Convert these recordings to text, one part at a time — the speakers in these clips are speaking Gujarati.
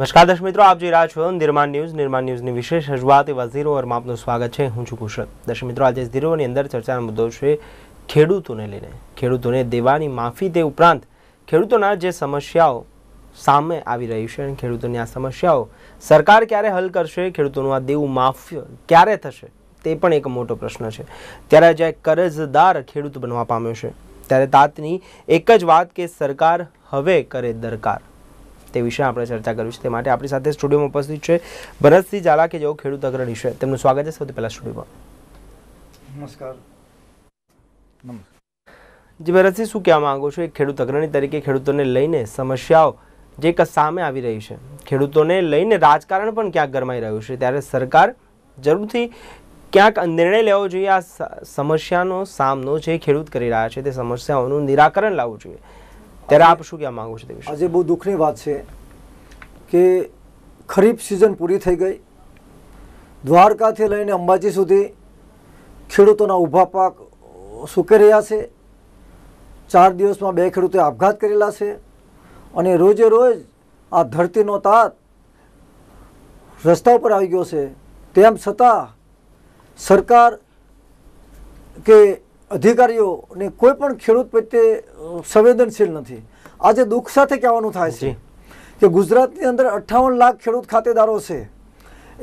નમસ્કાર દર્શક મિત્રો આપ જોઈ રહ્યા છો નિર્માણ ન્યૂઝ નિર્માણ ન્યૂઝની વિશેષ રજૂઆત એવા ઝીરો ઓરમાં આપનું સ્વાગત છે હું છું કુશળ દર્શક મિત્રો આજે ઝીરોની અંદર ચર્ચાનો મુદ્દો છે ખેડૂતોને લઈને ખેડૂતોને દેવાની માફી તે ઉપરાંત ખેડૂતોના જે સમસ્યાઓ સામે આવી રહી છે અને ખેડૂતોની આ સમસ્યાઓ સરકાર ક્યારે હલ કરશે ખેડૂતોનું આ દેવું માફ ક્યારે થશે તે પણ એક મોટો પ્રશ્ન છે ત્યારે જે કરજદાર ખેડૂત બનવા પામ્યો છે ત્યારે તાતની એક જ વાત કે સરકાર હવે કરે દરકાર તે વિશે આપણે ચર્ચા કરવી છે તે માટે આપણી સાથે સ્ટુડિયોમાં ઉપસ્થિત છે ભરતસિંહ ઝાલા કે જેઓ ખેડૂત અગ્રણી છે તેમનું સ્વાગત છે સૌથી પહેલાં સ્ટુડિયોમાં નમસ્કાર જી ભરતસિંહ શું કહેવા માંગો છો એક ખેડૂત અગ્રણી તરીકે ખેડૂતોને લઈને સમસ્યાઓ જે સામે આવી રહી છે ખેડૂતોને લઈને રાજકારણ પણ ક્યાંક ગરમાઈ રહ્યું છે ત્યારે સરકાર જરૂરથી ક્યાંક નિર્ણય લેવો જોઈએ આ સમસ્યાનો સામનો જે ખેડૂત કરી રહ્યા છે તે સમસ્યાઓનું નિરાકરણ લાવવું જોઈએ ત્યારે આપ શું કહેવા માંગો છો આજે બહુ દુઃખની વાત છે કે ખરીફ સિઝન પૂરી થઈ ગઈ દ્વારકાથી લઈને અંબાજી સુધી ખેડૂતોના ઊભા પાક સૂકી રહ્યા છે ચાર દિવસમાં બે ખેડૂતોએ આપઘાત કરેલા છે અને રોજે રોજ આ ધરતીનો તાત રસ્તા ઉપર આવી ગયો છે તેમ છતાં સરકાર કે અધિકારીઓને કોઈ પણ ખેડૂત પ્રત્યે સંવેદનશીલ નથી આજે દુઃખ સાથે કહેવાનું થાય છે કે ગુજરાતની અંદર અઠ્ઠાવન લાખ ખેડૂત ખાતેદારો છે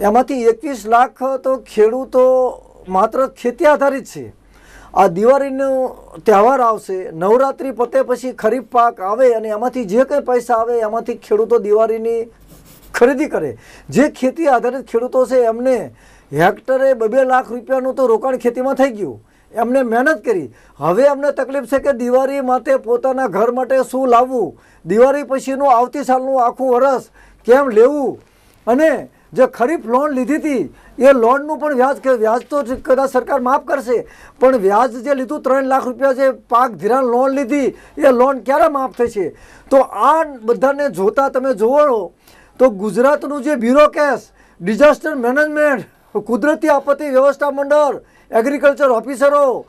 એમાંથી એકવીસ લાખ તો ખેડૂતો માત્ર ખેતી આધારિત છે આ દિવાળીનો તહેવાર આવશે નવરાત્રિ પતે પછી ખરીફ પાક આવે અને એમાંથી જે કંઈ પૈસા આવે એમાંથી ખેડૂતો દિવાળીની ખરીદી કરે જે ખેતી આધારિત ખેડૂતો છે એમને હેક્ટરે બબે લાખ રૂપિયાનું તો રોકાણ ખેતીમાં થઈ ગયું એમને મહેનત કરી હવે અમને તકલીફ છે કે દિવાળી માટે પોતાના ઘર માટે શું લાવવું દિવાળી પછીનું આવતી સાલનું આખું વરસ કેમ લેવું અને જે ખરીફ લોન લીધી હતી એ લોનનું પણ વ્યાજ કે વ્યાજ તો કદાચ સરકાર માફ કરશે પણ વ્યાજ જે લીધું ત્રણ લાખ રૂપિયા જે પાક ધિરાણ લોન લીધી એ લોન ક્યારે માફ થશે તો આ બધાને જોતા તમે જુઓ તો ગુજરાતનું જે બ્યુરો કેસ ડિઝાસ્ટર મેનેજમેન્ટ કુદરતી આપત્તિ વ્યવસ્થા મંડળ એગ્રીકલ્ચર ઓફિસરો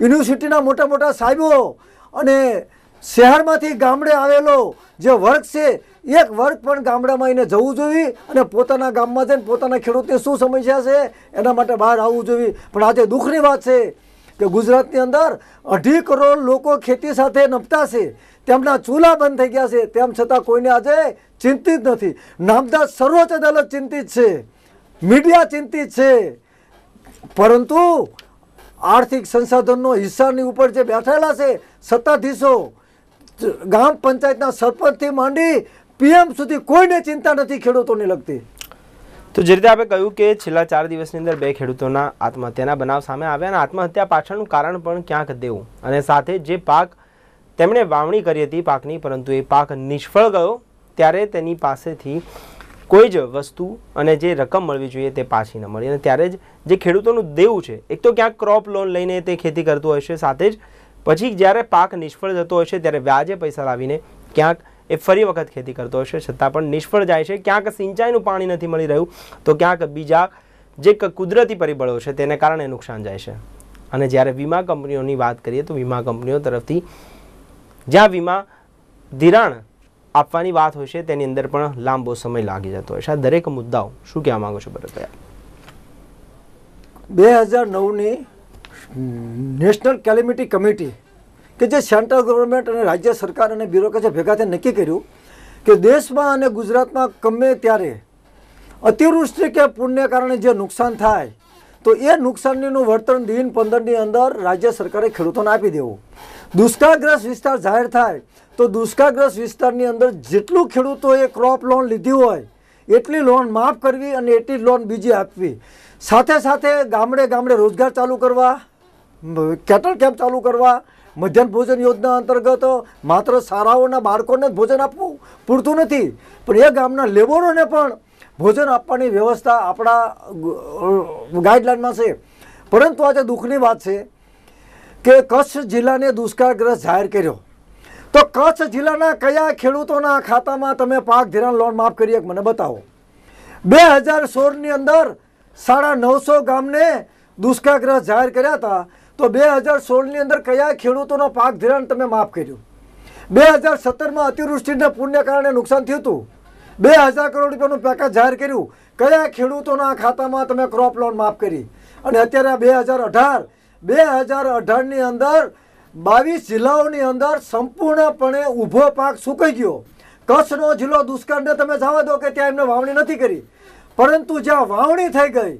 યુનિવર્સિટીના મોટા મોટા સાહેબો અને શહેરમાંથી ગામડે આવેલો જે વર્ગ છે એક વર્ગ પણ ગામડામાં એને જવું જોઈએ અને પોતાના ગામમાં જઈને પોતાના ખેડૂતની શું સમસ્યા છે એના માટે બહાર આવવું જોઈએ પણ આજે દુઃખની વાત છે કે ગુજરાતની અંદર અઢી કરોડ લોકો ખેતી સાથે નપતા છે તેમના ચૂલા બંધ થઈ ગયા છે તેમ છતાં કોઈને આજે ચિંતિત નથી નામદાર સર્વોચ્ચ અદાલત ચિંતિત છે મીડિયા ચિંતિત છે પરંતુ આર્થિક સંસાધનનો હિસ્સાની ઉપર જે બેઠેલા છે સત્તાધીશો ગામ પંચાયતના સરપંચથી માંડી પીએમ સુધી કોઈને ચિંતા નથી ખેડૂતોને લગતી તો જે રીતે આપણે કહ્યું કે છેલ્લા ચાર દિવસની અંદર બે ખેડૂતોના આત્મહત્યાના બનાવ સામે આવ્યા અને આત્મહત્યા પાછળનું કારણ પણ ક્યાંક દેવું અને સાથે જે પાક તેમણે વાવણી કરી હતી પાકની પરંતુ એ પાક નિષ્ફળ ગયો ત્યારે તેની પાસેથી કોઈ જ વસ્તુ અને જે રકમ મળવી જોઈએ તે પાછી ન મળી અને ત્યારે જ જે ખેડૂતોનું દેવું છે એક તો ક્યાંક ક્રોપ લોન લઈને તે ખેતી કરતું હશે સાથે જ પછી જ્યારે પાક નિષ્ફળ જતો હશે ત્યારે વ્યાજે પૈસા લાવીને ક્યાંક એ ફરી વખત ખેતી કરતો હશે છતાં પણ નિષ્ફળ જાય છે ક્યાંક સિંચાઈનું પાણી નથી મળી રહ્યું તો ક્યાંક બીજા જે કુદરતી પરિબળો છે તેને કારણે નુકસાન જાય છે અને જ્યારે વીમા કંપનીઓની વાત કરીએ તો વીમા કંપનીઓ તરફથી જ્યાં વીમા ધિરાણ આપવાની વાત હોય છે તેની અંદર પણ લાંબો સમય લાગી જતો હોય છે આ દરેક મુદ્દાઓ શું કહેવા માંગો છો ભરત બે હજાર નવની નેશનલ કેલિમિટી કમિટી કે જે સેન્ટ્રલ ગવર્મેન્ટ અને રાજ્ય સરકાર અને બ્યુરોક્રેસી ભેગા થઈને નક્કી કર્યું કે દેશમાં અને ગુજરાતમાં ગમે ત્યારે અતિવૃષ્ટિ કે પૂરને કારણે જે નુકસાન થાય તો એ નુકસાનીનું વર્તન દિન પંદરની અંદર રાજ્ય સરકારે ખેડૂતોને આપી દેવું દુષ્કાળગ્રસ્ત વિસ્તાર જાહેર થાય તો દુષ્કાળગ્રસ્ત વિસ્તારની અંદર જેટલું ખેડૂતોએ ક્રોપ લોન લીધી હોય એટલી લોન માફ કરવી અને એટલી લોન બીજી આપવી સાથે સાથે ગામડે ગામડે રોજગાર ચાલુ કરવા કેટલ કેમ્પ ચાલુ કરવા મધ્યાહન ભોજન યોજના અંતર્ગત માત્ર શાળાઓના બાળકોને જ ભોજન આપવું પૂરતું નથી પણ એ ગામના લેબરોને પણ ભોજન આપવાની વ્યવસ્થા આપણા ગાઈડલાઇનમાં છે પરંતુ આજે દુઃખની વાત છે કે કચ્છ જિલ્લાને દુષ્કાળગ્રસ્ત જાહેર કર્યો તો કચ્છ જિલ્લાના કયા ખેડૂતોના ખાતામાં તમે પાક ધિરાણ લોન માફ કરી મને બતાવો બે હજાર સોળની અંદર સાડા નવસો ગામને દુષ્કાળગ્રસ્ત જાહેર કર્યા હતા તો બે હજાર સોળની અંદર કયા ખેડૂતોનો પાક ધિરાણ તમે માફ કર્યું બે હજાર સત્તરમાં અતિવૃષ્ટિને પૂરને કારણે નુકસાન થયું હતું બે હજાર કરોડ રૂપિયાનું પેકેજ જાહેર કર્યું કયા ખેડૂતોના ખાતામાં તમે ક્રોપ લોન માફ કરી અને અત્યારે બે હજાર અઢાર બે હજાર અઢારની અંદર બાવીસ જિલ્લાઓની અંદર સંપૂર્ણપણે ઊભો પાક સુકાઈ ગયો કચ્છનો જિલ્લો દુષ્કાળને તમે જાણો દો કે ત્યાં એમને વાવણી નથી કરી પરંતુ જ્યાં વાવણી થઈ ગઈ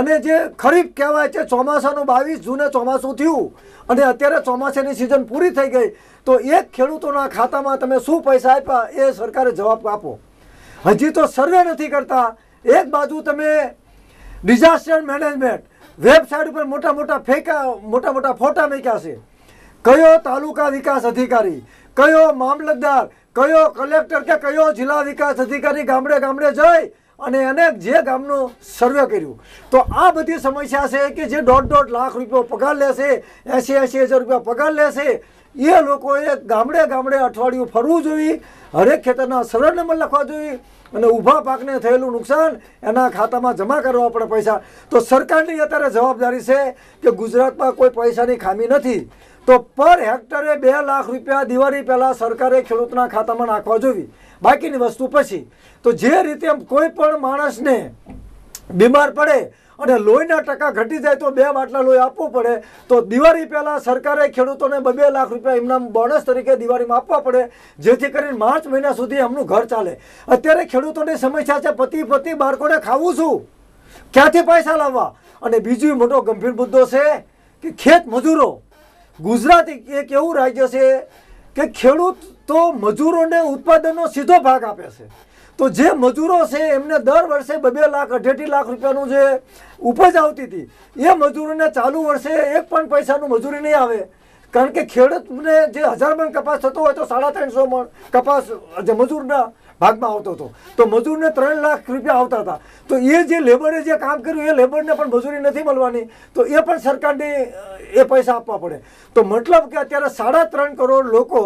અને જે ખરીફ કહેવાય છે ચોમાસાનું બાવીસ જૂને ચોમાસું થયું અને અત્યારે ચોમાસાની સિઝન પૂરી થઈ ગઈ તો એક ખેડૂતોના ખાતામાં તમે શું પૈસા આપ્યા એ સરકારે જવાબ આપો હજી તો સર્વે નથી કરતા એક બાજુ તમે ડિઝાસ્ટર મેનેજમેન્ટ વેબસાઇટ ઉપર મોટા મોટા ફેંકા મોટા મોટા ફોટા મૂક્યા છે કયો તાલુકા વિકાસ અધિકારી કયો મામલતદાર કયો કલેક્ટર કે કયો જિલ્લા વિકાસ અધિકારી ગામડે ગામડે જઈ અને એને જે ગામનો સર્વે કર્યું તો આ બધી સમસ્યા છે કે જે દોઢ દોઢ લાખ રૂપિયા પગાર લેશે એંસી એંસી હજાર રૂપિયા પગાર લેશે એ લોકોએ ગામડે ગામડે અઠવાડિયું ફરવું જોઈએ હરેક ખેતરના સરળ નંબર લખવા જોઈએ અને ઊભા પાકને થયેલું નુકસાન એના ખાતામાં જમા કરવા પડે પૈસા તો સરકારની અત્યારે જવાબદારી છે કે ગુજરાતમાં કોઈ પૈસાની ખામી નથી તો પર હેક્ટરે બે લાખ રૂપિયા દિવાળી પહેલાં સરકારે ખેડૂતના ખાતામાં નાખવા જોઈએ બાકીની વસ્તુ પછી તો જે રીતે કોઈ પણ માણસને બીમાર પડે અને લોહીના ટકા ઘટી જાય તો બે બાટલા લોહી આપવો પડે તો દિવાળી પહેલાં સરકારે ખેડૂતોને બે લાખ રૂપિયા એમના બોનસ તરીકે દિવાળીમાં આપવા પડે જેથી કરીને માર્ચ મહિના સુધી એમનું ઘર ચાલે અત્યારે ખેડૂતોની સમસ્યા છે પતિ પતિ બાળકોને ખાવું શું ક્યાંથી પૈસા લાવવા અને બીજું મોટો ગંભીર મુદ્દો છે કે ખેત મજૂરો ગુજરાત એક એવું રાજ્ય છે કે ખેડૂત તો મજૂરોને ઉત્પાદનનો સીધો ભાગ આપે છે તો જે મજૂરો છે એમને દર વર્ષે બબે લાખ અઢેટી લાખ રૂપિયાનું જે ઉપજ આવતી હતી એ મજૂરોને ચાલુ વર્ષે એક પણ પૈસાનું મજૂરી નહીં આવે કારણ કે ખેડૂતને જે હજાર મણ કપાસ થતો હોય તો સાડા ત્રણસો મણ કપાસ જે મજૂરના ભાગમાં આવતો હતો તો મજૂરને ત્રણ લાખ રૂપિયા આવતા હતા તો એ જે લેબરે જે કામ કર્યું એ લેબરને પણ મજૂરી નથી મળવાની તો એ પણ સરકારને એ પૈસા આપવા પડે તો મતલબ કે અત્યારે સાડા ત્રણ કરોડ લોકો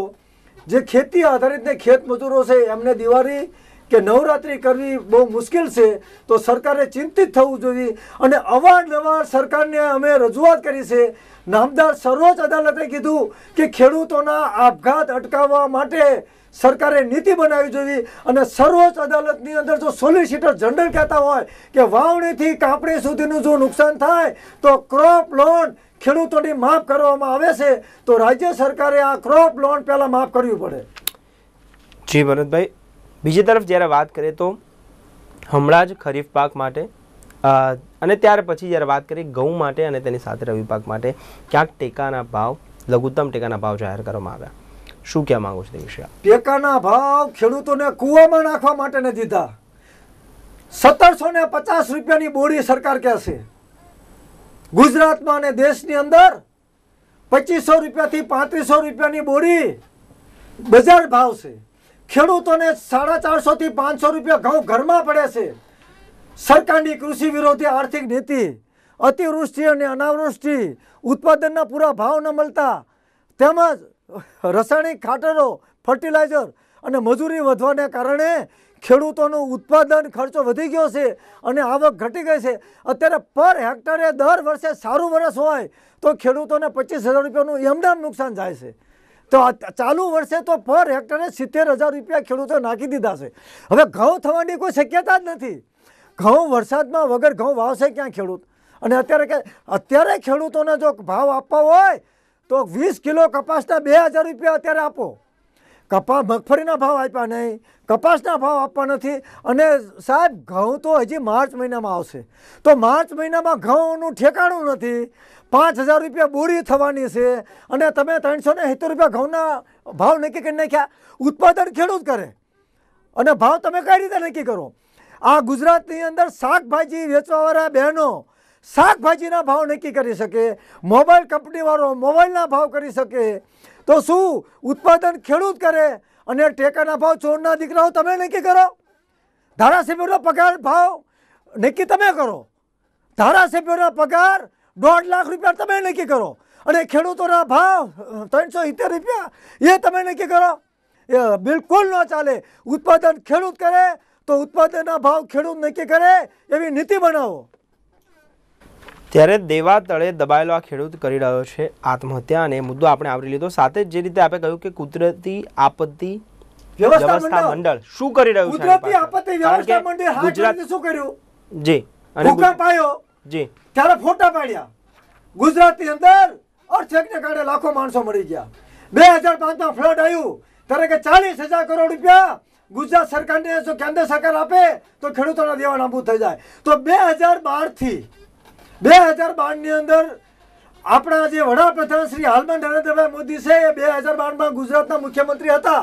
જે ખેતી આધારિત ને ખેત મજૂરો છે એમને દિવાળી કે નવરાત્રિ કરવી બહુ મુશ્કેલ છે તો સરકારે ચિંતિત થવું જોઈએ અને અવારનવાર સરકારને અમે રજૂઆત કરી છે નામદાર સર્વોચ્ચ અદાલતે કીધું કે ખેડૂતોના આપઘાત અટકાવવા માટે સરકારે નીતિ બનાવવી જોઈએ અને સર્વોચ્ચ અદાલતની અંદર જો સોલિસિટર જનરલ કહેતા હોય કે વાવણીથી કાપણી સુધીનું જો નુકસાન થાય તો ક્રોપ લોન ખેડૂતોની માફ કરવામાં આવે છે તો રાજ્ય સરકારે આ ક્રોપ લોન પહેલાં માફ કરવી પડે જી ભરતભાઈ બીજી તરફ જ્યારે વાત કરીએ તો હમણાં જ ખરીફ પાક માટે અને ત્યાર પછી જ્યારે વાત કરીએ ઘઉં માટે અને તેની સાથે રવિ પાક માટે ક્યાંક ટેકાના ભાવ લઘુત્તમ ટેકાના ભાવ જાહેર કરવામાં આવ્યા શું કહેવા માંગો છું તે વિશે ટેકાના ભાવ ખેડૂતોને કૂવામાં નાખવા માટે ને દીધા સત્તરસો ને પચાસ રૂપિયાની બોડી સરકાર કહેશે ગુજરાતમાં અને દેશની અંદર પચીસો રૂપિયાથી પાંત્રીસો રૂપિયાની બોડી બજાર ભાવ છે ખેડૂતોને સાડા ચારસોથી પાંચસો રૂપિયા ઘઉં ઘરમાં પડે છે સરકારની કૃષિ વિરોધી આર્થિક નીતિ અતિવૃષ્ટિ અને અનાવૃષ્ટિ ઉત્પાદનના પૂરા ભાવ ન મળતા તેમજ રાસાયણિક ખાતરો ફર્ટિલાઇઝર અને મજૂરી વધવાને કારણે ખેડૂતોનું ઉત્પાદન ખર્ચો વધી ગયો છે અને આવક ઘટી ગઈ છે અત્યારે પર હેક્ટરે દર વર્ષે સારું વર્ષ હોય તો ખેડૂતોને પચીસ હજાર રૂપિયાનું એમનામ નુકસાન જાય છે તો ચાલુ વર્ષે તો પર હેક્ટરે સિત્તેર હજાર રૂપિયા ખેડૂતો નાખી દીધા છે હવે ઘઉં થવાની કોઈ શક્યતા જ નથી ઘઉં વરસાદમાં વગર ઘઉં વાવશે ક્યાં ખેડૂત અને અત્યારે કે અત્યારે ખેડૂતોને જો ભાવ આપવા હોય તો વીસ કિલો કપાસના બે હજાર રૂપિયા અત્યારે આપો કપાસ મગફળીના ભાવ આપ્યા નહીં કપાસના ભાવ આપવા નથી અને સાહેબ ઘઉં તો હજી માર્ચ મહિનામાં આવશે તો માર્ચ મહિનામાં ઘઉંનું ઠેકાણું નથી પાંચ હજાર રૂપિયા બોરી થવાની છે અને તમે ત્રણસો ને સિત્તેર રૂપિયા ઘઉંના ભાવ નક્કી કરી નાખ્યા ઉત્પાદન ખેડૂત કરે અને ભાવ તમે કઈ રીતે નક્કી કરો આ ગુજરાતની અંદર શાકભાજી વેચવાવાળા બહેનો શાકભાજીના ભાવ નક્કી કરી શકે મોબાઈલ કંપનીવાળો મોબાઈલના ભાવ કરી શકે તો શું ઉત્પાદન ખેડૂત કરે અને ટેકાના ભાવ ચોરના દીકરાઓ તમે નક્કી કરો ધારાસભ્યોનો પગાર ભાવ નક્કી તમે કરો ધારાસભ્યોના પગાર દોઢ લાખ રૂપિયા તમે નક્કી કરો અને ખેડૂતોના ભાવ ત્રણસો સિત્તેર રૂપિયા એ તમે નક્કી કરો એ બિલકુલ ન ચાલે ઉત્પાદન ખેડૂત કરે તો ઉત્પાદનના ભાવ ખેડૂત નક્કી કરે એવી નીતિ બનાવો ત્યારે દેવા તળે દબાયેલો આ ખેડૂત કરી રહ્યો છે આત્મહત્યા અને મુદ્દો આપણે આવરી લીધો સાથે જે રીતે આપણે કહ્યું કે કુદરતી આપત્તિ વ્યવસ્થા મંડળ શું કરી રહ્યું છે કુદરતી આપત્તિ વ્યવસ્થા મંડળ ગુજરાત શું કર્યું જી અને ભૂકંપ આવ્યો જી ત્યારે ફોટા પાડ્યા ગુજરાતની અંદર અર્થક્ને કારણે લાખો માણસો મરી ગયા બે હજાર પાંચમાં ફ્લડ આવ્યું ત્યારે કે ચાલીસ હજાર કરોડ રૂપિયા ગુજરાત સરકારને જો કેન્દ્ર સરકાર આપે તો ખેડૂતોના દેવા નાબૂદ થઈ જાય તો બે હજાર બારથી બે હજાર બારની અંદર આપણા જે વડાપ્રધાન શ્રી હાલમાં નરેન્દ્રભાઈ મોદી છે એ બે હજાર બારમાં ગુજરાતના મુખ્યમંત્રી હતા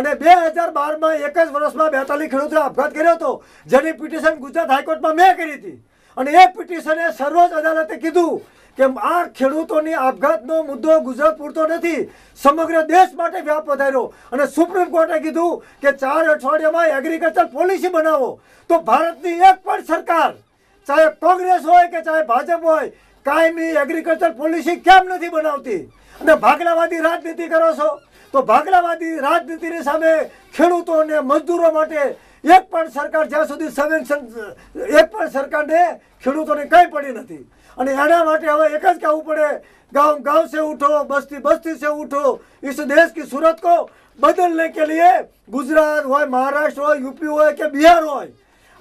અને બે હજાર બારમાં એક જ વર્ષમાં બેતાલીસ ખેડૂતોએ આપઘાત કર્યો હતો જેની પિટિશન ગુજરાત હાઈકોર્ટમાં મેં કરી હતી અને એ પિટિશને સર્વોચ્ચ અદાલતે કીધું કે આ ખેડૂતોની આપઘાતનો મુદ્દો ગુજરાત પૂરતો નથી સમગ્ર દેશ માટે વ્યાપ વધાર્યો અને સુપ્રીમ કોર્ટે કીધું કે ચાર અઠવાડિયામાં એગ્રીકલ્ચર પોલિસી બનાવો તો ભારતની એક પણ સરકાર ચાહે કોંગ્રેસ હોય કે ચાહે ભાજપ હોય કાયમી એગ્રીકલ્ચર પોલિસી કેમ નથી બનાવતી અને ભાગલાવાદી રાજનીતિ કરો છો તો ભાગલાવાદી રાજનીતિની સામે ખેડૂતો અને મજદૂરો માટે એક પણ સરકાર જ્યાં સુધી સબવેન્શન એક પણ સરકારને ખેડૂતોને કંઈ પડી નથી અને એના માટે હવે એક જ કહેવું પડે ગાંવ ગાંવ સે ઉઠો બસ્તી બસ્તી સે ઉઠો इस દેશ की સુરત કો બદલને કે લીએ ગુજરાત હોય મહારાષ્ટ્ર હોય યુપી હોય કે બિહાર હોય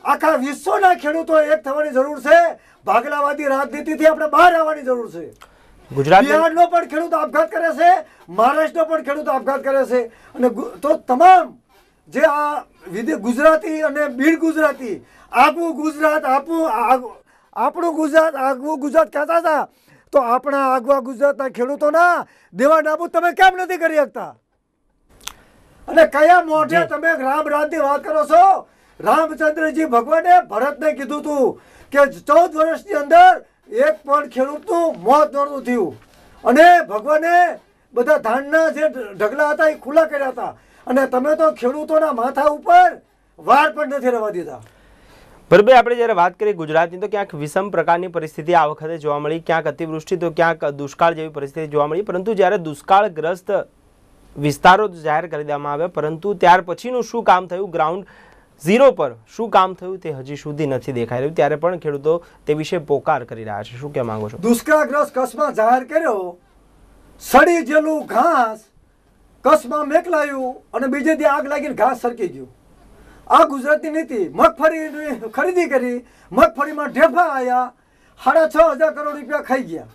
આખા વિશ્વના ખેડૂતો એક થવાની જરૂર છે ભાગલાવાદી રાજનીતિથી આપણે બહાર આવવાની જરૂર છે ગુજરાત બિહારનો પણ ખેડૂત આપઘાત કરે છે મહારાષ્ટ્રનો પણ ખેડૂત આપઘાત કરે છે અને તો તમામ જે આ વિદે ગુજરાતી અને બીડ ગુજરાતી આગવું ગુજરાત આપણું આપણું ગુજરાત આગવું ગુજરાત કહેતા હતા તો આપણા આગવા ગુજરાતના ખેડૂતોના દેવા નાબૂદ તમે કેમ નથી કરી શકતા અને કયા મોઢે તમે રામ રામની વાત કરો છો રામચંદ્રજી ભગવાને ભરતને કીધું હતું કે ચૌદ વર્ષની અંદર એક પણ ખેડૂતનું મોત નહોતું થયું અને ભગવાને બધા ધાનના જે ઢગલા હતા એ ખુલ્લા કર્યા હતા અને તમે તો ખેડૂતોના માથા ઉપર વાળ પણ નથી રહેવા દીધા બરાબર આપણે જ્યારે વાત કરીએ ગુજરાતની તો ક્યાંક વિષમ પ્રકારની પરિસ્થિતિ આ વખતે જોવા મળી ક્યાંક અતિવૃષ્ટિ તો ક્યાંક દુષ્કાળ જેવી પરિસ્થિતિ જોવા મળી પરંતુ જ્યારે દુષ્કાળગ્રસ્ત વિસ્તારો જાહેર કરી દેવામાં આવ્યા પરંતુ ત્યાર પછીનું શું કામ થયું ગ્રાઉન્ડ ઝીરો પર શું કામ થયું તે હજી સુધી નથી દેખાઈ રહ્યું ત્યારે પણ ખેડૂતો તે વિશે પોકાર કરી રહ્યા છે શું કહેવા માંગો છો દુષ્કાળગ્રસ્ત કચ્છમાં જાહેર કર્યો સડી જેલું ઘાસ કચ્છમાં મેકલાયું અને બીજે દી આગ લાગીને ઘાસ સરકી ગયું આ ગુજરાતી નીતિ મગફળીની ખરીદી કરી મગફળીમાં ઢેફા આવ્યા સાડા છ હજાર કરોડ રૂપિયા ખાઈ ગયા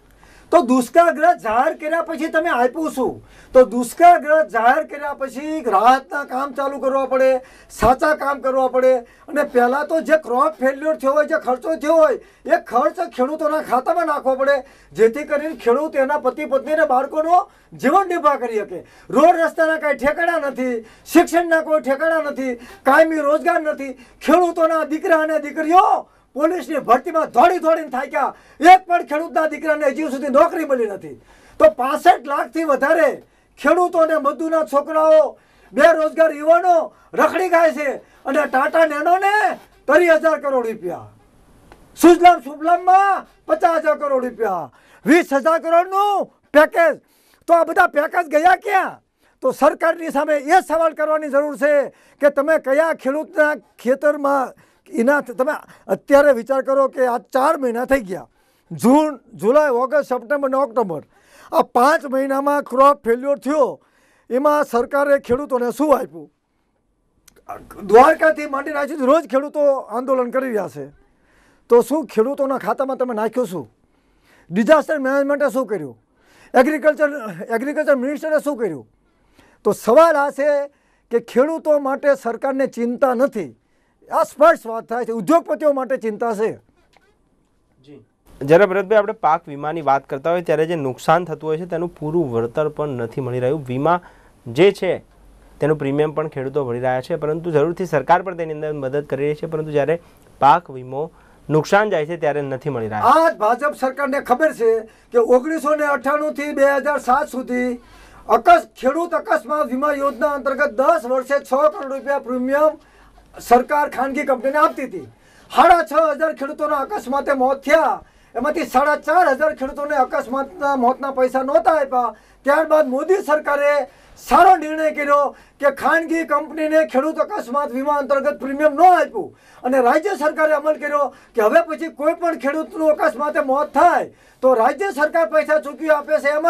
તો દુષ્કાળગ્રહ જાહેર કર્યા પછી તમે આપ્યું શું તો દુષ્કાળગ્રહ જાહેર કર્યા પછી રાહતના કામ ચાલુ કરવા પડે સાચા કામ કરવા પડે અને પહેલાં તો જે ક્રોપ ફેલ્યોર થયો હોય જે ખર્ચો થયો હોય એ ખર્ચ ખેડૂતોના ખાતામાં નાખવો પડે જેથી કરીને ખેડૂત એના પતિ પત્નીને બાળકોનો જીવન નિર્વાહ કરી શકે રોડ રસ્તાના કાંઈ ઠેકાણા નથી શિક્ષણના કોઈ ઠેકાણા નથી કાયમી રોજગાર નથી ખેડૂતોના દીકરા અને દીકરીઓ પોલીસની ભરતીમાં દોડી દોડીને ગયા એક પણ ખેડૂતના દીકરાને હજી સુધી નોકરી મળી નથી તો પાસઠ લાખથી વધારે ખેડૂતોને મધુના છોકરાઓ બેરોજગાર યુવાનો રખડી ખાય છે અને ટાટા નેનોને ત્રી હજાર કરોડ રૂપિયા સુજલામ સુફલામમાં પચાસ હજાર કરોડ રૂપિયા વીસ હજાર કરોડનું પેકેજ તો આ બધા પેકેજ ગયા ક્યાં તો સરકારની સામે એ સવાલ કરવાની જરૂર છે કે તમે કયા ખેડૂતના ખેતરમાં એના તમે અત્યારે વિચાર કરો કે આ ચાર મહિના થઈ ગયા જૂન જુલાઈ ઓગસ્ટ સપ્ટેમ્બર અને ઓક્ટોબર આ પાંચ મહિનામાં ક્રોપ ફેલ્યોર થયો એમાં સરકારે ખેડૂતોને શું આપ્યું દ્વારકાથી માંડીને આજે રોજ ખેડૂતો આંદોલન કરી રહ્યા છે તો શું ખેડૂતોના ખાતામાં તમે નાખ્યું શું ડિઝાસ્ટર મેનેજમેન્ટે શું કર્યું એગ્રીકલ્ચર એગ્રીકલ્ચર મિનિસ્ટરે શું કર્યું તો સવાલ આ છે કે ખેડૂતો માટે સરકારને ચિંતા નથી આ સ્પષ્ટ વાત થાય છે ઉદ્યોગપતિઓ માટે ચિંતા છે જ્યારે ભરતભાઈ આપણે પાક વીમાની વાત કરતા હોય ત્યારે જે નુકસાન થતું હોય છે તેનું પૂરું વળતર પણ નથી મળી રહ્યું વીમા જે છે તેનું પ્રીમિયમ પણ ખેડૂતો ભરી રહ્યા છે પરંતુ જરૂરથી સરકાર પણ તેની અંદર મદદ કરી રહી છે પરંતુ જ્યારે પાક વીમો નુકસાન જાય છે ત્યારે નથી મળી રહ્યા આ ભાજપ સરકારને ખબર છે કે ઓગણીસો ને અઠ્ઠાણું થી બે હજાર સાત સુધી અકસ્ ખેડૂત અકસ્માત વીમા યોજના અંતર્ગત દસ વર્ષે છ કરોડ રૂપિયા પ્રીમિયમ સરકાર ખાનગી કંપનીને આપતી હતી સાડા છ હજાર ખેડૂતોના અકસ્માતે મોત થયા એમાંથી સાડા ચાર હજાર ખેડૂતોને અકસ્માતના મોતના પૈસા નહોતા આપ્યા ત્યારબાદ મોદી સરકારે સારો નિર્ણય કર્યો કે ખાનગી કંપનીને ખેડૂત અકસ્માત વીમા અંતર્ગત પ્રીમિયમ ન આપ્યું અને રાજ્ય સરકારે અમલ કર્યો કે હવે પછી કોઈ પણ ખેડૂતનું અકસ્માતે મોત થાય તો રાજ્ય સરકાર પૈસા ચૂકવી આપે છે એમ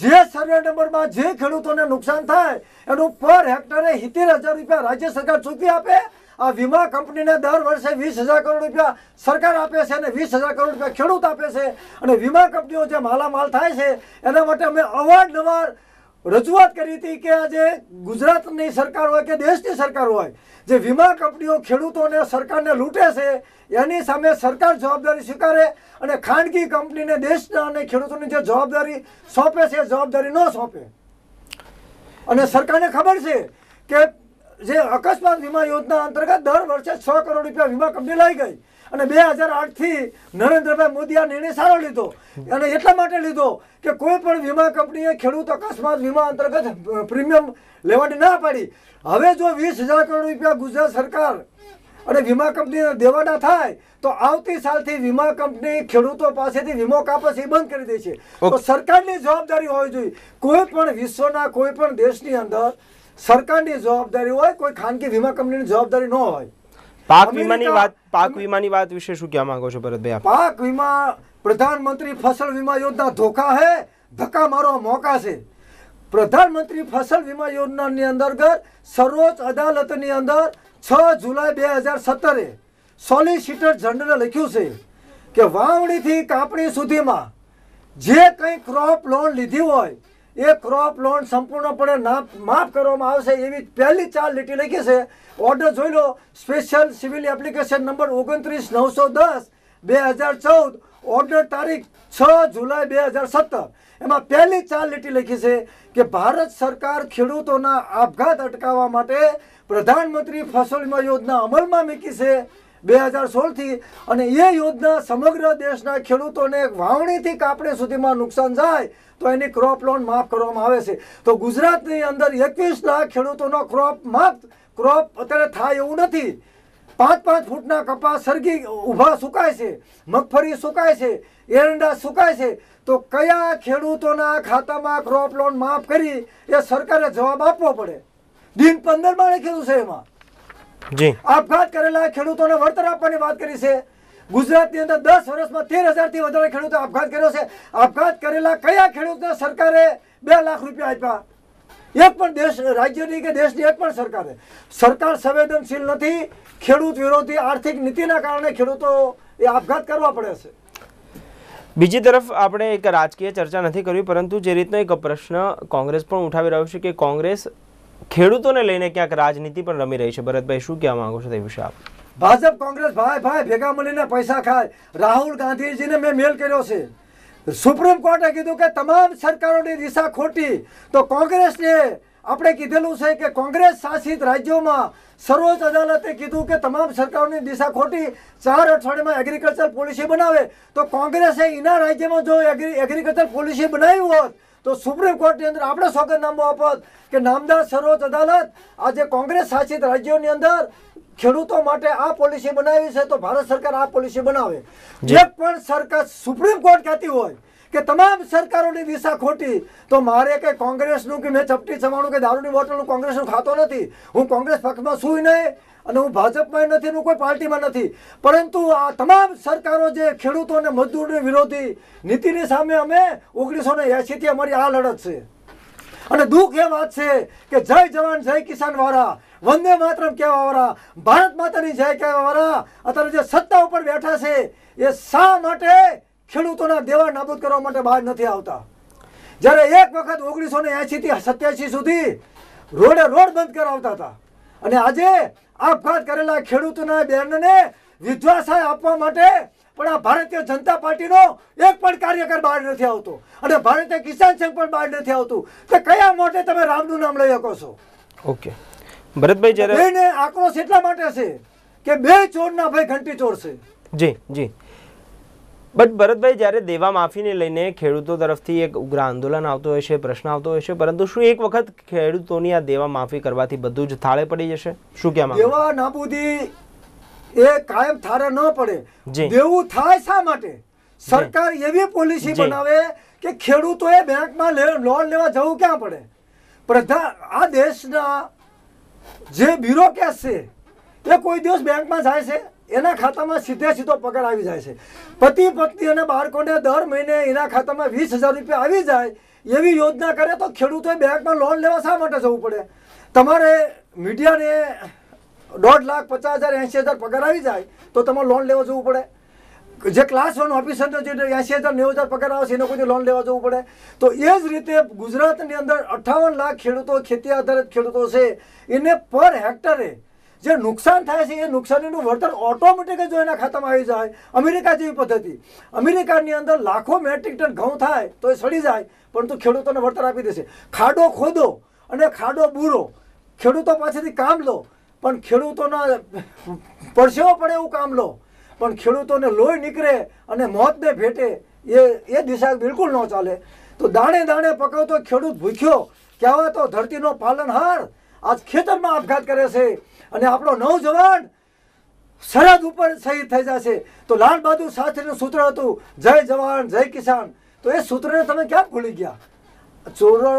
જ જે સર્વે નંબરમાં જે ખેડૂતોને નુકસાન થાય એનું પર હેક્ટરે સિત્તેર હજાર રૂપિયા રાજ્ય સરકાર ચૂકવી આપે આ વીમા કંપનીને દર વર્ષે વીસ હજાર કરોડ રૂપિયા સરકાર આપે છે અને વીસ હજાર કરોડ રૂપિયા ખેડૂત આપે છે અને વીમા કંપનીઓ જે માલામાલ થાય છે એના માટે અમે અવારનવાર રજૂઆત કરી હતી કે આજે ગુજરાતની સરકાર હોય કે દેશની સરકાર હોય જે વીમા કંપનીઓ ખેડૂતોને સરકારને લૂંટે છે એની સામે સરકાર જવાબદારી સ્વીકારે અને ખાનગી કંપનીને દેશના અને ખેડૂતોની જે જવાબદારી સોંપે છે જવાબદારી ન સોંપે અને સરકારને ખબર છે કે જે અકસ્માત વીમા યોજના અંતર્ગત દર વર્ષે છ કરોડ રૂપિયા વીમા કંપની લઈ ગઈ અને બે હજાર આઠથી નરેન્દ્રભાઈ મોદીએ આ નિર્ણય સારો લીધો અને એટલા માટે લીધો કે કોઈ પણ વીમા કંપનીએ ખેડૂત અકસ્માત વીમા અંતર્ગત પ્રીમિયમ લેવાની ના પાડી હવે જો વીસ હજાર કરોડ રૂપિયા ગુજરાત સરકાર અને વીમા કંપનીને દેવાના થાય તો આવતી સાલથી વીમા કંપની ખેડૂતો પાસેથી વીમો કાપસ એ બંધ કરી દે છે તો સરકારની જવાબદારી હોવી જોઈએ કોઈ પણ વિશ્વના કોઈ પણ દેશની અંદર સરકારની જવાબદારી હોય કોઈ ખાનગી વીમા કંપનીની જવાબદારી ન હોય પાક વીમાની વાત પાક વીમાની વાત વિશે શું કહેવા માંગો છો ભરતભાઈ પાક વીમા પ્રધાનમંત્રી ફસલ વીમા યોજના ધોખા હે ધક્કા મારો મોકા છે પ્રધાનમંત્રી ફસલ વીમા યોજનાની અંતર્ગત સર્વોચ્ચ અદાલતની અંદર છ જુલાઈ બે હજાર સત્તરે સોલિસિટર જનરલે લખ્યું છે કે વાવણીથી કાપણી સુધીમાં જે કંઈ ક્રોપ લોન લીધી હોય એ ક્રોપ લોન સંપૂર્ણપણે ના માફ કરવામાં આવશે એવી પહેલી ચાર લીટી લખી છે ઓર્ડર જોઈ લો સ્પેશિયલ સિવિલ એપ્લિકેશન નંબર ઓગણત્રીસ નવસો દસ બે હજાર ચૌદ ઓર્ડર તારીખ છ જુલાઈ બે હજાર સત્તર એમાં પહેલી ચાર લીટી લખી છે કે ભારત સરકાર ખેડૂતોના આપઘાત અટકાવવા માટે પ્રધાનમંત્રી ફસલ વીમા યોજના અમલમાં મૂકી છે બે હજાર સોળથી અને એ યોજના સમગ્ર દેશના ખેડૂતોને વાવણીથી કાપણી સુધીમાં નુકસાન જાય તો એની ક્રોપ લોન માફ કરવામાં આવે છે તો ગુજરાતની અંદર એકવીસ લાખ ખેડૂતોનો ક્રોપ માફ ક્રોપ અત્યારે થાય એવું નથી પાંચ પાંચ ફૂટના કપાસ સરગી ઊભા સુકાય છે મગફળી સુકાય છે એરંડા સુકાય છે તો કયા ખેડૂતોના ખાતામાં ક્રોપ લોન માફ કરી એ સરકારે જવાબ આપવો પડે દિન પંદરમાં માં લખેલું છે એમાં જી આપઘાત કરેલા ખેડૂતોને વળતર આપવાની વાત કરી છે ગુજરાતની અંદર દસ વર્ષમાં તેર હજારથી વધારે ખેડૂતો આપઘાત કર્યો છે આપઘાત કરેલા કયા ખેડૂતને સરકારે બે લાખ રૂપિયા આપ્યા એક પણ દેશ રાજ્યની કે દેશની એક પણ સરકારે સરકાર સંવેદનશીલ નથી ખેડૂત વિરોધી આર્થિક નીતિના કારણે ખેડૂતો એ આપઘાત કરવા પડે છે બીજી તરફ આપણે એક રાજકીય ચર્ચા નથી કરવી પરંતુ જે રીતનો એક પ્રશ્ન કોંગ્રેસ પણ ઉઠાવી રહ્યો છે કે કોંગ્રેસ ખેડૂતોને લઈને ક્યાંક રાજનીતિ પણ રમી રહી છે ભરતભાઈ શું કહેવા માંગો છો તે વિશે આપ ભાજપ કોંગ્રેસ ભાઈ ભાઈ ભેગા મળીને પૈસા ખાય રાહુલ ગાંધીજીને મેં મેલ કર્યો છે સુપ્રીમ કોર્ટે કીધું કે તમામ સરકારોની દિશા ખોટી તો કોંગ્રેસને આપણે કીધેલું છે કે કોંગ્રેસ શાસિત રાજ્યોમાં સર્વોચ્ચ અદાલતે કીધું કે તમામ સરકારોની દિશા ખોટી ચાર અઠવાડિયામાં એગ્રીકલ્ચર પોલિસી બનાવે તો કોંગ્રેસે એના રાજ્યમાં જો એગ્રીકલ્ચર પોલિસી બનાવી હોત તો સુપ્રીમ કોર્ટની અંદર આપણે સોગંદનામું આપત કે નામદાર સર્વોચ્ચ અદાલત આજે કોંગ્રેસ શાસિત રાજ્યોની અંદર ખેડૂતો માટે આ પોલિસી બનાવી છે તો ભારત સરકાર આ પોલિસી બનાવે જે પણ સરકાર સુપ્રીમ કોર્ટ કહેતી હોય કે તમામ સરકારોની દિશા ખોટી તો મારે કે કોંગ્રેસનું કે મેં ચપટી ચવાણું કે દારૂની બોટલનું કોંગ્રેસનું ખાતો નથી હું કોંગ્રેસ પક્ષમાં છું નહીં અને હું ભાજપમાં નથી હું કોઈ પાર્ટીમાં નથી પરંતુ આ તમામ સરકારો જે ખેડૂતો અને મજદૂરને વિરોધી નીતિની સામે અમે ઓગણીસો ને એંશીથી અમારી આ લડત છે અને દુઃખ એ વાત છે કે જય જવાન જય કિસાન વાળા વંદે માતરમ કહેવા વાળા ભારત માતાની જય કહેવા વાળા અત્યારે જે સત્તા ઉપર બેઠા છે એ શા માટે ખેડૂતોના દેવા નાબૂદ કરવા માટે બહાર નથી આવતા જ્યારે એક વખત ઓગણીસો ને એંશીથી સત્યાસી સુધી રોડે રોડ બંધ કરાવતા હતા અને આજે આપઘાત કરેલા ખેડૂતોના બહેનને વિધ્વાસાય આપવા માટે પણ આ ભારતીય જનતા પાર્ટીનો એક પણ કાર્યકર બહાર નથી આવતો અને ભારતીય કિસાન સંઘ પણ બહાર નથી આવતું તો કયા મોટે તમે રામનું નામ લઈ શકો છો ઓકે ભરતભાઈ જ્યારે બેને આક્રોશ એટલા માટે છે કે બે ચોરના ભાઈ ઘંટી ચોર જી જી બટ ભરતભાઈ જ્યારે દેવા માફીને લઈને ખેડૂતો તરફથી એક ઉગ્ર આંદોલન આવતો હોય છે પ્રશ્ન આવતો હોય છે પરંતુ શું એક વખત ખેડૂતોની આ દેવા માફી કરવાથી બધું જ થાળે પડી જશે શું કહેવા દેવા નાબૂદી એ કાયમ થારે ન પડે દેવું થાય શા માટે સરકાર એવી પોલિસી બનાવે કે ખેડૂતોએ બેંકમાં લોન લેવા જવું ક્યાં પડે પ્રધાન આ દેશના જે બ્યુરોક્રેટ છે એ કોઈ દિવસ બેંકમાં જાય છે એના ખાતામાં સીધે સીધો પગાર આવી જાય છે પતિ પત્ની અને બાળકોને દર મહિને એના ખાતામાં વીસ હજાર રૂપિયા આવી જાય એવી યોજના કરે તો ખેડૂતોએ બેંકમાં લોન લેવા શા માટે જવું પડે તમારે મીડિયાને દોઢ લાખ પચાસ હજાર એંશી હજાર પગાર આવી જાય તો તમારે લોન લેવા જવું પડે જે ક્લાસ વન ઓફિસરનો જે એંશી હજાર નેવું હજાર પગાર આવશે એનો કોઈ લોન લેવા જવું પડે તો એ જ રીતે ગુજરાતની અંદર અઠ્ઠાવન લાખ ખેડૂતો ખેતી આધારિત ખેડૂતો છે એને પર હેક્ટરે જે નુકસાન થાય છે એ નુકસાનીનું વળતર ઓટોમેટિક જો એના ખાતામાં આવી જાય અમેરિકા જેવી પદ્ધતિ અમેરિકાની અંદર લાખો મેટ્રિક ટન ઘઉં થાય તો એ સડી જાય પરંતુ ખેડૂતોને વળતર આપી દેશે ખાડો ખોદો અને ખાડો બૂરો ખેડૂતો પાસેથી કામ લો પણ ખેડૂતોના પરસેવો પડે એવું કામ લો પણ ખેડૂતોને લોહી નીકળે અને મોતને ભેટે એ એ દિશા બિલકુલ ન ચાલે તો દાણે દાણે પકડતો ખેડૂત ભૂખ્યો કહેવાતો ધરતીનો પાલનહાર આજ ખેતરમાં આપઘાત કરે છે અને આપણો નવજવાન સરહદ ઉપર શહીદ થઈ જશે તો લાલ બહાદુર શાસ્ત્રીનું સૂત્ર હતું જય જવાન જય કિસાન તો એ સૂત્રને તમે ક્યાં ભૂલી ગયા ચોરો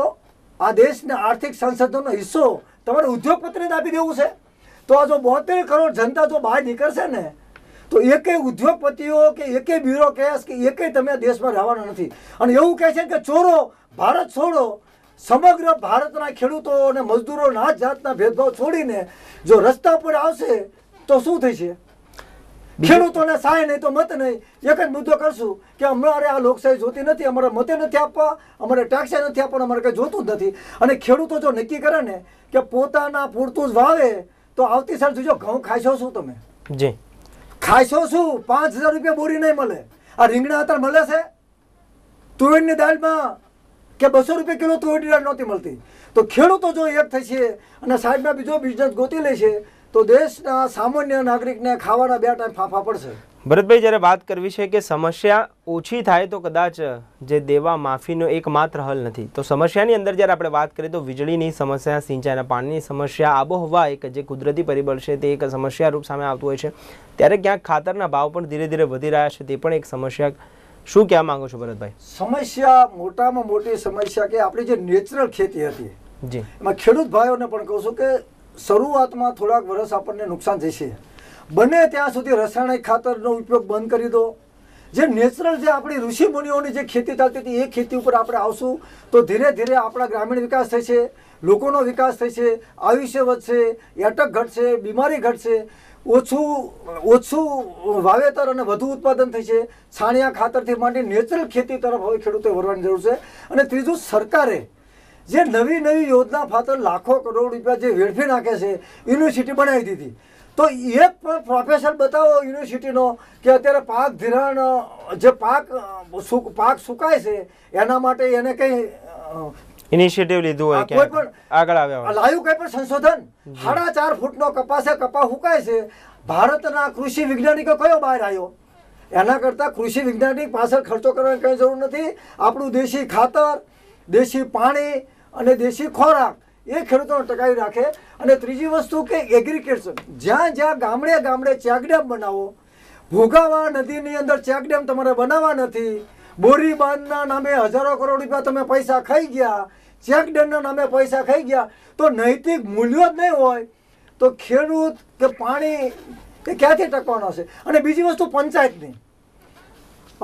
આ દેશના આર્થિક સંસાધનનો હિસ્સો તમારે ઉદ્યોગપતિને જ આપી દેવું છે તો આ જો બોતેર કરોડ જનતા જો બહાર નીકળશે ને તો એકે ઉદ્યોગપતિઓ કે એકે બ્યુરોક્રેટ્સ કે એકે તમે દેશમાં રહેવાના નથી અને એવું કહે છે કે ચોરો ભારત છોડો સમગ્ર ભારતના ખેડૂતો અને મજદૂરો નાત જાતના ભેદભાવ છોડીને જો રસ્તા પર આવશે તો શું થશે ખેડૂતોને સહાય નહીં તો મત નહીં એક જ મુદ્દો કરશું કે અમારે આ લોકશાહી જોતી નથી અમારે મતે નથી આપવા અમારે ટેક્સે નથી આપવાનું અમારે કંઈ જોતું જ નથી અને ખેડૂતો જો નક્કી કરે ને કે પોતાના પૂરતું જ વાવે તો આવતી સાલ જોજો ઘઉં ખાઈશો શું તમે જી ખાઈશો શું પાંચ હજાર રૂપિયા બોરી નહીં મળે આ રીંગણા અત્યારે મળે છે તુવેરની દાળમાં કે બસો રૂપિયા કિલો તુવેરની દાળ નહોતી મળતી તો ખેડૂતો જો એક થશે અને સાઈડમાં બીજો બિઝનેસ ગોતી લે છે તો દેશના સામાન્ય નાગરિકને ખાવાના બે ટાઈમ ફાંફા પડશે ભરતભાઈ જ્યારે વાત કરવી છે કે સમસ્યા ઓછી થાય તો કદાચ જે દેવા માફીનો એકમાત્ર હલ નથી તો સમસ્યાની અંદર જ્યારે આપણે વાત કરીએ તો વીજળીની સમસ્યા સિંચાઈના પાણીની સમસ્યા આબોહવા એક જે કુદરતી પરિબળ છે તે એક સમસ્યા રૂપ સામે આવતું હોય છે ત્યારે ક્યાંક ખાતરના ભાવ પણ ધીરે ધીરે વધી રહ્યા છે તે પણ એક સમસ્યા શું કહેવા માંગો છો ભરતભાઈ સમસ્યા મોટામાં મોટી સમસ્યા કે આપણી જે નેચરલ ખેતી હતી જી એમાં ખેડૂત ભાઈઓને પણ કહું છું કે શરૂઆતમાં થોડાક વર્ષ આપણને નુકસાન જશે બને ત્યાં સુધી રસાયણિક ખાતરનો ઉપયોગ બંધ કરી દો જે નેચરલ જે આપણી ઋષિમુનિઓની જે ખેતી ચાલતી હતી એ ખેતી ઉપર આપણે આવશું તો ધીરે ધીરે આપણા ગ્રામીણ વિકાસ થશે લોકોનો વિકાસ થશે આયુષ્ય વધશે એટક ઘટશે બીમારી ઘટશે ઓછું ઓછું વાવેતર અને વધુ ઉત્પાદન થશે છાણિયા ખાતરથી માંડી નેચરલ ખેતી તરફ હવે ખેડૂતોએ વળવાની જરૂર છે અને ત્રીજું સરકારે જે નવી નવી યોજના ફાતર લાખો કરોડ રૂપિયા જે વેડફી નાખે છે યુનિવર્સિટી બનાવી દીધી તો એ પણ પ્રોફેસર બતાવો યુનિવર્સિટીનો કે અત્યારે પાક ધિરાણ જે પાક પાક સુકાય છે એના માટે એને કંઈ ઇનિશિયેટિવ લીધું હોય કે આગળ આવ્યા લાયું કંઈ પણ સંશોધન સાડા ચાર ફૂટનો કપાસ છે કપા હુકાય છે ભારતના કૃષિ વૈજ્ઞાનિકો કયો બહાર આવ્યો એના કરતાં કૃષિ વૈજ્ઞાનિક પાછળ ખર્ચો કરવાની કંઈ જરૂર નથી આપણું દેશી ખાતર દેશી પાણી અને દેશી ખોરાક એ ખેડૂતોને ટકાવી રાખે અને ત્રીજી વસ્તુ કે એગ્રીકલ્ચર જ્યાં જ્યાં ગામડે ગામડે ચેકડેમ બનાવો ભોગાવા નદીની અંદર ચેકડેમ તમારે બનાવવા નથી બોરી બાંધના નામે હજારો કરોડ રૂપિયા તમે પૈસા ખાઈ ગયા ચેકડેમના નામે પૈસા ખાઈ ગયા તો નૈતિક મૂલ્યો જ નહીં હોય તો ખેડૂત કે પાણી કે ક્યાંથી ટકવાનો હશે અને બીજી વસ્તુ પંચાયતની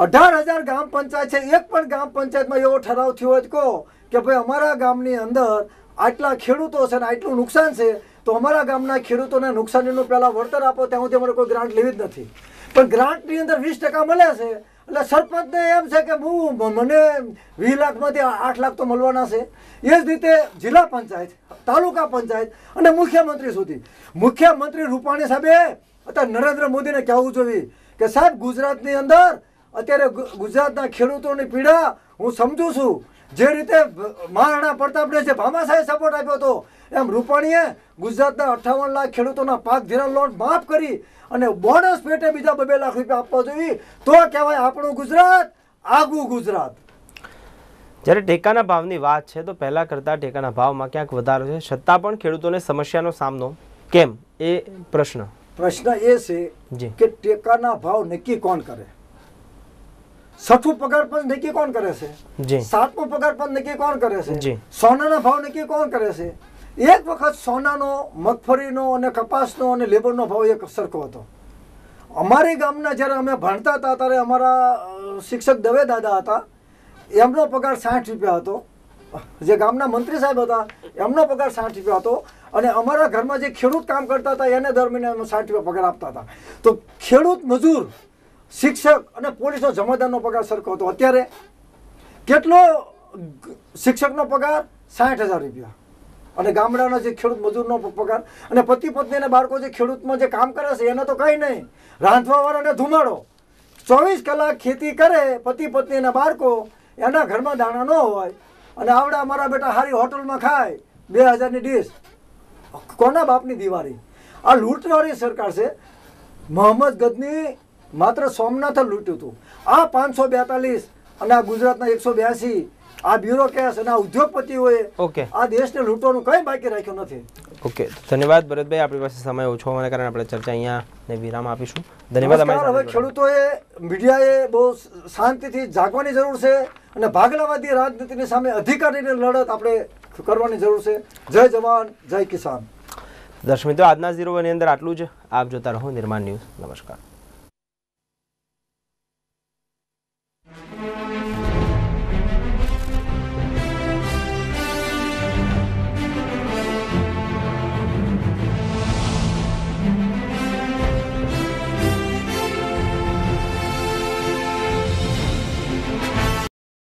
અઢાર હજાર ગ્રામ પંચાયત છે એક પણ ગ્રામ પંચાયતમાં એવો ઠરાવ થયો હોય તો કહો કે ભાઈ અમારા ગામની અંદર આટલા ખેડૂતો છે ને આટલું નુકસાન છે તો અમારા ગામના ખેડૂતોને નુકસાનીનું પહેલાં વળતર આપો ત્યાં સુધી અમારે કોઈ ગ્રાન્ટ લેવી જ નથી પણ ગ્રાન્ટની અંદર વીસ ટકા મળ્યા છે એટલે સરપંચને એમ છે કે હું મને વીસ લાખમાંથી આઠ લાખ તો મળવાના છે એ જ રીતે જિલ્લા પંચાયત તાલુકા પંચાયત અને મુખ્યમંત્રી સુધી મુખ્યમંત્રી રૂપાણી સાહેબે અત્યારે નરેન્દ્ર મોદીને કહેવું જોઈએ કે સાહેબ ગુજરાતની અંદર અત્યારે ગુજરાતના ખેડૂતોની પીડા હું સમજું છું જે રીતે મહારાણા પ્રતાપને જે સાહેબ સપોર્ટ આપ્યો હતો એમ રૂપાણીએ ગુજરાતના અઠાવન લાખ ખેડૂતોના પાક ધિરાણ લોન માફ કરી અને બોનસ પેટે બીજા બબે લાખ રૂપિયા આપવા જોઈએ તો કહેવાય આપણું ગુજરાત આગવું ગુજરાત જ્યારે ટેકાના ભાવની વાત છે તો પહેલાં કરતાં ટેકાના ભાવમાં ક્યાંક વધારો છે છતાં પણ ખેડૂતોને સમસ્યાનો સામનો કેમ એ પ્રશ્ન પ્રશ્ન એ છે કે ટેકાના ભાવ નક્કી કોણ કરે છઠ્ઠું પગાર પણ નક્કી કોણ કરે છે સાતમો પગાર પણ નક્કી કોણ કરે છે સોનાના ભાવ નક્કી કોણ કરે છે એક વખત સોનાનો મગફળીનો અને કપાસનો અને લેબરનો ભાવ એક સરખો હતો અમારી ગામના જ્યારે અમે ભણતા હતા ત્યારે અમારા શિક્ષક દવે દાદા હતા એમનો પગાર સાઠ રૂપિયા હતો જે ગામના મંત્રી સાહેબ હતા એમનો પગાર સાઠ રૂપિયા હતો અને અમારા ઘરમાં જે ખેડૂત કામ કરતા હતા એને દર મહિને સાઠ રૂપિયા પગાર આપતા હતા તો ખેડૂત મજૂર શિક્ષક અને પોલીસનો જમાદારનો પગાર સરખો હતો અત્યારે કેટલો શિક્ષકનો પગાર સાઠ હજાર રૂપિયા અને ગામડાના જે ખેડૂત મજૂરનો પગાર અને પતિ પત્ની અને બાળકો જે ખેડૂતમાં જે કામ કરે છે એનો તો કંઈ નહીં રાંધવાવાળાને ધુમાડો ચોવીસ કલાક ખેતી કરે પતિ પત્ની અને બાળકો એના ઘરમાં દાણા ન હોય અને આવડા મારા બેટા સારી હોટલમાં ખાય બે હજારની ડીશ કોના બાપની દિવાળી આ લૂંટવાળી સરકાર છે મોહમ્મદ ગદની માત્ર સોમનાથ લૂંટ્યું હતું આ પાંચસો બેતાલીસ અને આ ગુજરાતના એકસો બ્યાસી આ બ્યુરોક્રેટ્સ અને આ ઉદ્યોગપતિઓએ ઓકે આ દેશને લૂંટવાનું કંઈ બાકી રાખ્યું નથી ઓકે ધન્યવાદ ભરતભાઈ આપણી પાસે સમય ઓછો હોવાને કારણે આપણે ચર્ચા અહીંયા વિરામ આપીશું ધન્યવાદ હવે ખેડૂતોએ મીડિયાએ બહુ શાંતિથી જાગવાની જરૂર છે અને ભાગલાવાદી રાજનીતિની સામે અધિકારીની લડત આપણે કરવાની જરૂર છે જય જવાન જય કિસાન દર્શક મિત્રો આજના ઝીરોની અંદર આટલું જ આપ જોતા રહો નિર્માણ ન્યૂઝ નમસ્કાર